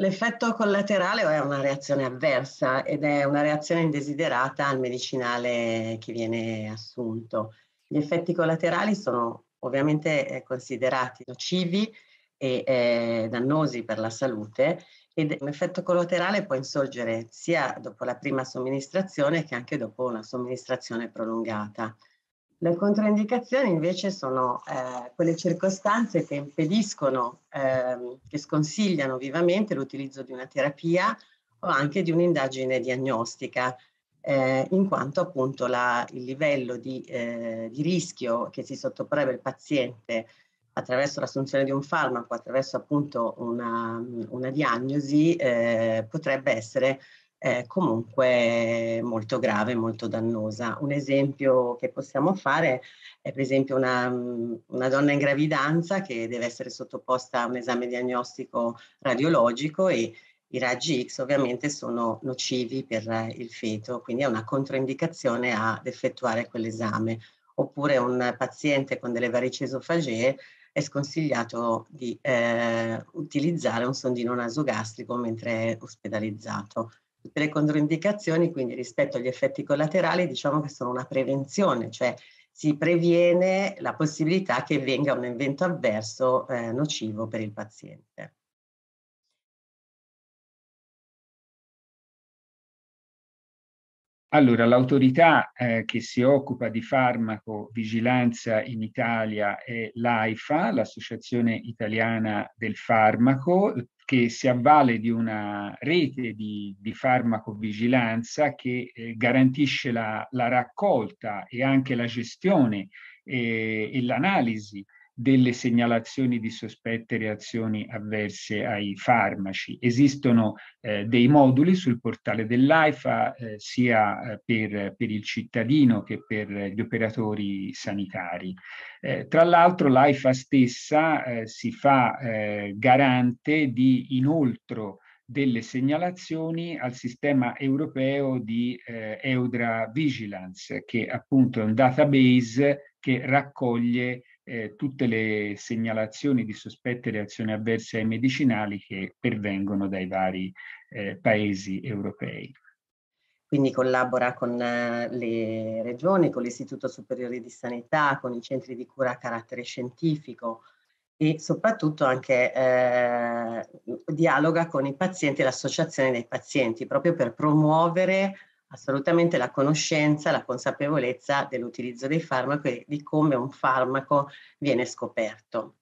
L'effetto collaterale è una reazione avversa ed è una reazione indesiderata al medicinale che viene assunto. Gli effetti collaterali sono ovviamente eh, considerati nocivi e eh, dannosi per la salute ed un effetto collaterale può insorgere sia dopo la prima somministrazione che anche dopo una somministrazione prolungata. Le controindicazioni invece sono eh, quelle circostanze che impediscono, eh, che sconsigliano vivamente l'utilizzo di una terapia o anche di un'indagine diagnostica, eh, in quanto appunto la, il livello di, eh, di, rischio che si sottoporrebbe il paziente attraverso l'assunzione di un farmaco, attraverso appunto una, una diagnosi, eh, potrebbe essere eh, comunque molto grave, molto dannosa. Un esempio che possiamo fare è per esempio una, mm, una, donna in gravidanza che deve essere sottoposta a un esame diagnostico radiologico e i raggi X ovviamente sono nocivi per il feto, quindi è una controindicazione ad effettuare quell'esame. Oppure un paziente con delle varici esofagee è sconsigliato di eh, utilizzare un sondino nasogastrico mentre è ospedalizzato tutte le controindicazioni, quindi rispetto agli effetti collaterali diciamo che sono una prevenzione, cioè si previene la possibilità che venga un evento avverso eh, nocivo per il paziente. Allora, l'autorità eh, che si occupa di farmacovigilanza in Italia è l'AIFA, l'Associazione Italiana del Farmaco, che si avvale di una rete di, di farmacovigilanza che eh, garantisce la, la, raccolta e anche la gestione eh, e l'analisi delle segnalazioni di sospette reazioni avverse ai farmaci. Esistono eh, dei moduli sul portale dell'AIFA eh, sia eh, per, per, il cittadino che per gli operatori sanitari. Eh, tra l'altro l'AIFA stessa eh, si fa eh, garante di inoltre delle segnalazioni al sistema europeo di Eudra Vigilance, che appunto è un database che raccoglie eh, tutte le segnalazioni di sospette reazioni avverse ai medicinali che pervengono dai vari eh, paesi europei. Quindi collabora con eh, le regioni, con l'Istituto Superiore di Sanità, con i centri di cura a carattere scientifico e soprattutto anche eh, dialoga con i pazienti e l'associazione dei pazienti proprio per promuovere assolutamente la conoscenza, la consapevolezza dell'utilizzo dei farmaci e di come un farmaco viene scoperto.